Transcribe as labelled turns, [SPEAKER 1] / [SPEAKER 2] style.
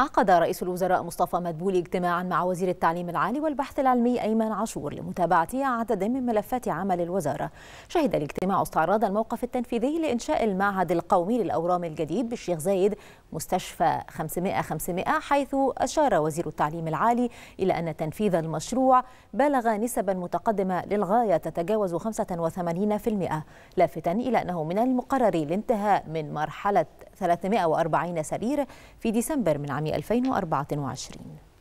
[SPEAKER 1] عقد رئيس الوزراء مصطفى مدبولي اجتماعا مع وزير التعليم العالي والبحث العلمي أيمن عاشور لمتابعة عدد من ملفات عمل الوزارة شهد الاجتماع استعراض الموقف التنفيذي لإنشاء المعهد القومي للأورام الجديد بالشيخ زايد مستشفى 500-500 حيث أشار وزير التعليم العالي إلى أن تنفيذ المشروع بلغ نسبا متقدمة للغاية تتجاوز 85% لافتا إلى أنه من المقرر الانتهاء من مرحلة 340 سرير في ديسمبر من عام 2024